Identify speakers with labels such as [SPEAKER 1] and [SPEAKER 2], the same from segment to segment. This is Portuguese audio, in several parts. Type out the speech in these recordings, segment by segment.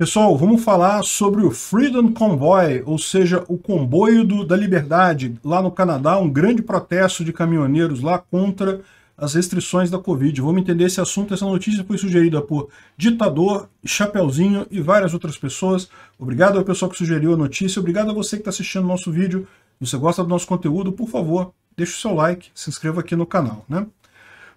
[SPEAKER 1] Pessoal, vamos falar sobre o Freedom Convoy, ou seja, o comboio do, da liberdade lá no Canadá, um grande protesto de caminhoneiros lá contra as restrições da Covid. Vamos entender esse assunto. Essa notícia foi sugerida por Ditador, Chapeuzinho e várias outras pessoas. Obrigado ao pessoal que sugeriu a notícia. Obrigado a você que está assistindo o nosso vídeo. Se você gosta do nosso conteúdo, por favor, deixe o seu like, se inscreva aqui no canal. Né?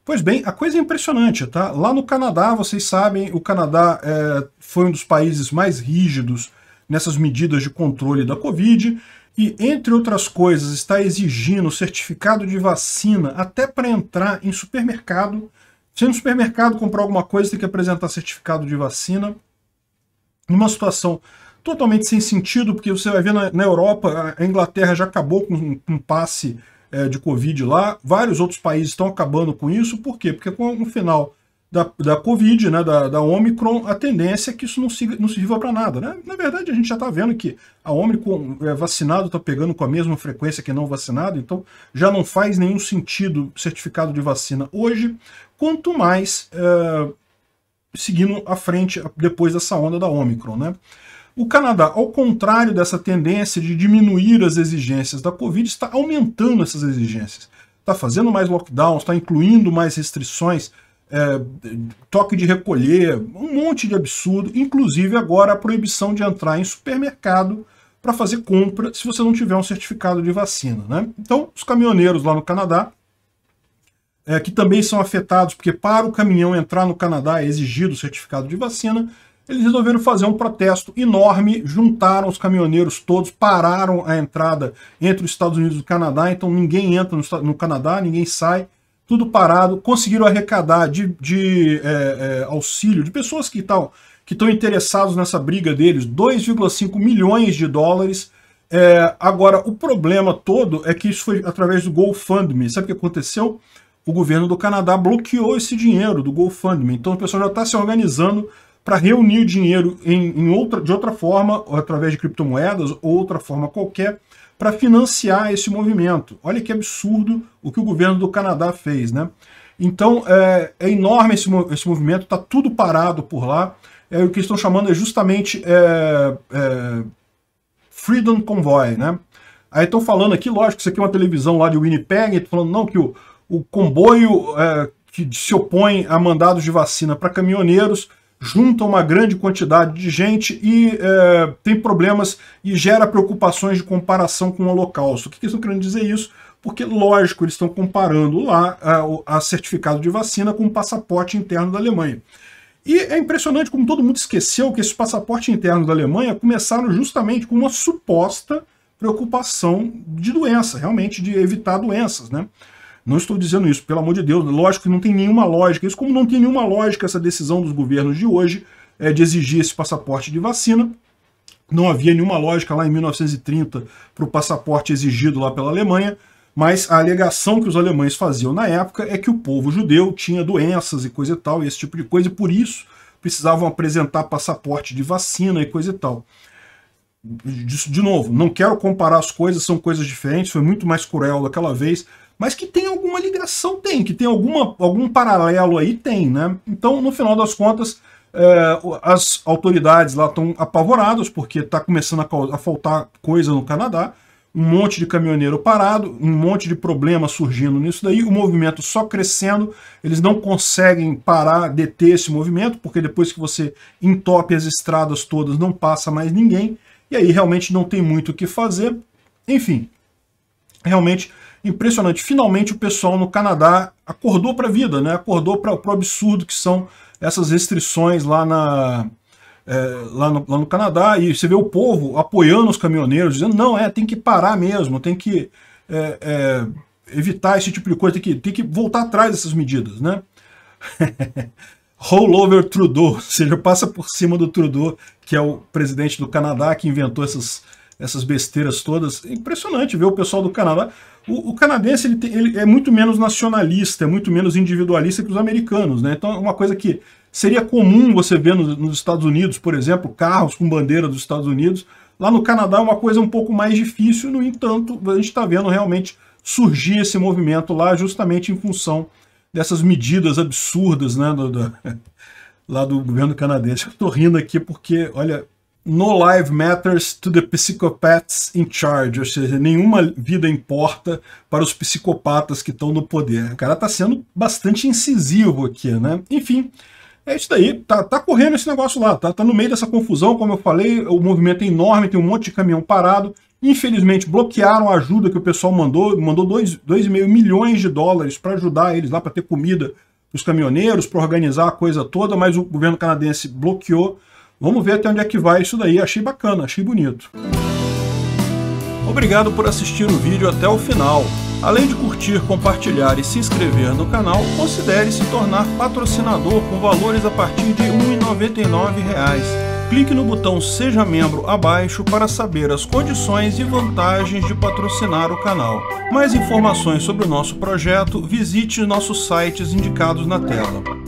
[SPEAKER 1] Pois bem, a coisa é impressionante, tá? Lá no Canadá, vocês sabem, o Canadá é, foi um dos países mais rígidos nessas medidas de controle da Covid e, entre outras coisas, está exigindo certificado de vacina até para entrar em supermercado. Se no supermercado comprar alguma coisa, tem que apresentar certificado de vacina. numa situação totalmente sem sentido, porque você vai ver na, na Europa, a Inglaterra já acabou com um passe é, de Covid lá. Vários outros países estão acabando com isso. Por quê? Porque com o final da, da Covid, né, da, da Omicron, a tendência é que isso não, siga, não sirva para nada. Né? Na verdade, a gente já está vendo que a Omicron é, vacinado está pegando com a mesma frequência que não vacinado, então já não faz nenhum sentido certificado de vacina hoje, quanto mais é, seguindo à frente depois dessa onda da Omicron. Né? O Canadá, ao contrário dessa tendência de diminuir as exigências da Covid, está aumentando essas exigências. Está fazendo mais lockdowns, está incluindo mais restrições, é, toque de recolher, um monte de absurdo, inclusive agora a proibição de entrar em supermercado para fazer compra se você não tiver um certificado de vacina. Né? Então, os caminhoneiros lá no Canadá, é, que também são afetados, porque para o caminhão entrar no Canadá é exigido o certificado de vacina, eles resolveram fazer um protesto enorme, juntaram os caminhoneiros todos, pararam a entrada entre os Estados Unidos e o Canadá, então ninguém entra no, Canadá, ninguém sai, tudo parado, conseguiram arrecadar de, de é, é, auxílio de pessoas que estão que interessados nessa briga deles, 2,5 milhões de dólares. É, agora, o problema todo é que isso foi através do GoFundMe. Sabe o que aconteceu? O governo do Canadá bloqueou esse dinheiro do GoFundMe. Então o pessoal já está se organizando para reunir o dinheiro em, em, outra, de outra forma, através de criptomoedas ou outra forma qualquer, para financiar esse movimento. Olha que absurdo o que o governo do Canadá fez, né? Então, é, é enorme esse, esse movimento, está tudo parado por lá. É, o que estão chamando é justamente é, é, Freedom Convoy, né? Aí estão falando aqui, lógico, isso aqui é uma televisão lá de Winnipeg, estão falando, não, que o, o comboio é, que se opõe a mandados de vacina para caminhoneiros junta uma grande quantidade de gente e é, tem problemas e gera preocupações de comparação com o Holocausto. O que, que eles estão querendo dizer isso? Porque, lógico, eles estão comparando lá a, é, a certificado de vacina com o passaporte interno da Alemanha. E é impressionante como todo mundo esqueceu que esse passaporte interno da Alemanha começaram justamente com uma suposta preocupação de doença, realmente de evitar doenças, né? Não estou dizendo isso, pelo amor de Deus, lógico que não tem nenhuma lógica. Isso como não tem nenhuma lógica essa decisão dos governos de hoje é, de exigir esse passaporte de vacina. Não havia nenhuma lógica lá em 1930 para o passaporte exigido lá pela Alemanha, mas a alegação que os alemães faziam na época é que o povo judeu tinha doenças e coisa e tal, e esse tipo de coisa, e por isso precisavam apresentar passaporte de vacina e coisa e tal. De, de novo, não quero comparar as coisas, são coisas diferentes, foi muito mais cruel daquela vez, mas que tem alguma ligação, tem, que tem alguma, algum paralelo aí, tem, né? Então, no final das contas, é, as autoridades lá estão apavoradas, porque está começando a, a faltar coisa no Canadá, um monte de caminhoneiro parado, um monte de problema surgindo nisso daí, o movimento só crescendo, eles não conseguem parar, deter esse movimento, porque depois que você entope as estradas todas, não passa mais ninguém, e aí realmente não tem muito o que fazer. Enfim, realmente impressionante. Finalmente o pessoal no Canadá acordou para a vida, né? acordou para o absurdo que são essas restrições lá na, é, lá, no, lá, no, Canadá e você vê o povo apoiando os caminhoneiros, dizendo não, é, tem que parar mesmo, tem que é, é, evitar esse tipo de coisa, tem que, tem que voltar atrás dessas medidas, né? over Trudeau, ou seja, passa por cima do Trudeau, que é o presidente do Canadá que inventou essas essas besteiras todas. É impressionante ver o pessoal do Canadá. O, o canadense ele, tem, ele, é muito menos nacionalista, é muito menos individualista que os americanos, né? Então é uma coisa que seria comum você ver nos, nos Estados Unidos, por exemplo, carros com bandeira dos Estados Unidos. Lá no Canadá é uma coisa um pouco mais difícil, no entanto, a gente está vendo realmente surgir esse movimento lá justamente em função dessas medidas absurdas né, do, do, lá do governo canadense. Eu estou rindo aqui porque, olha, no Life Matters to the Psychopaths in Charge, ou seja, nenhuma vida importa para os psicopatas que estão no poder. O cara está sendo bastante incisivo aqui, né? Enfim, é isso daí, tá, tá correndo esse negócio lá, tá, tá no meio dessa confusão, como eu falei, o movimento é enorme, tem um monte de caminhão parado, infelizmente bloquearam a ajuda que o pessoal mandou, mandou 2,5 milhões de dólares para ajudar eles lá, para ter comida os caminhoneiros, para organizar a coisa toda, mas o governo canadense bloqueou Vamos ver até onde é que vai isso daí. Achei bacana, achei bonito. Obrigado por assistir o vídeo até o final. Além de curtir, compartilhar e se inscrever no canal, considere se tornar patrocinador com valores a partir de R$ 1,99 clique no botão Seja Membro abaixo para saber as condições e vantagens de patrocinar o canal. Mais informações sobre o nosso projeto, visite nossos sites indicados na tela.